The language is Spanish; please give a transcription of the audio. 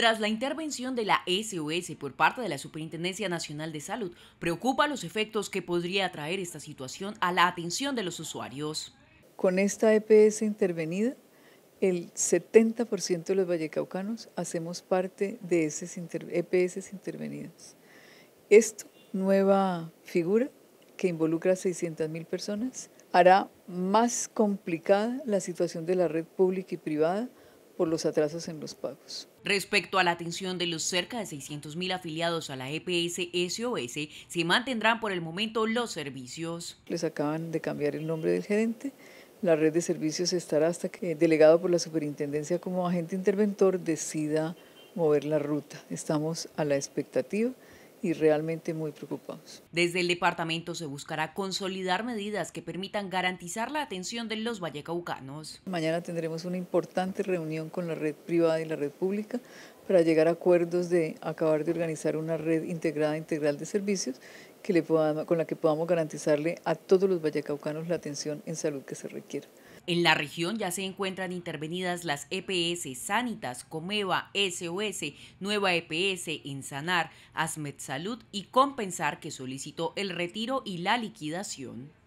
tras la intervención de la SOS por parte de la Superintendencia Nacional de Salud, preocupa los efectos que podría traer esta situación a la atención de los usuarios. Con esta EPS intervenida, el 70% de los vallecaucanos hacemos parte de esas EPS e intervenidas. Esto, nueva figura que involucra a 600.000 personas, hará más complicada la situación de la red pública y privada por los atrasos en los pagos. Respecto a la atención de los cerca de 600.000 afiliados a la EPS SOS, se mantendrán por el momento los servicios. Les acaban de cambiar el nombre del gerente. La red de servicios estará hasta que, delegado por la superintendencia como agente interventor, decida mover la ruta. Estamos a la expectativa y realmente muy preocupados. Desde el departamento se buscará consolidar medidas que permitan garantizar la atención de los vallecaucanos. Mañana tendremos una importante reunión con la red privada y la red pública para llegar a acuerdos de acabar de organizar una red integrada integral de servicios que le con la que podamos garantizarle a todos los vallecaucanos la atención en salud que se requiera. En la región ya se encuentran intervenidas las EPS Sanitas, Comeva, SOS, Nueva EPS, Insanar, Asmed Salud y Compensar que solicitó el retiro y la liquidación.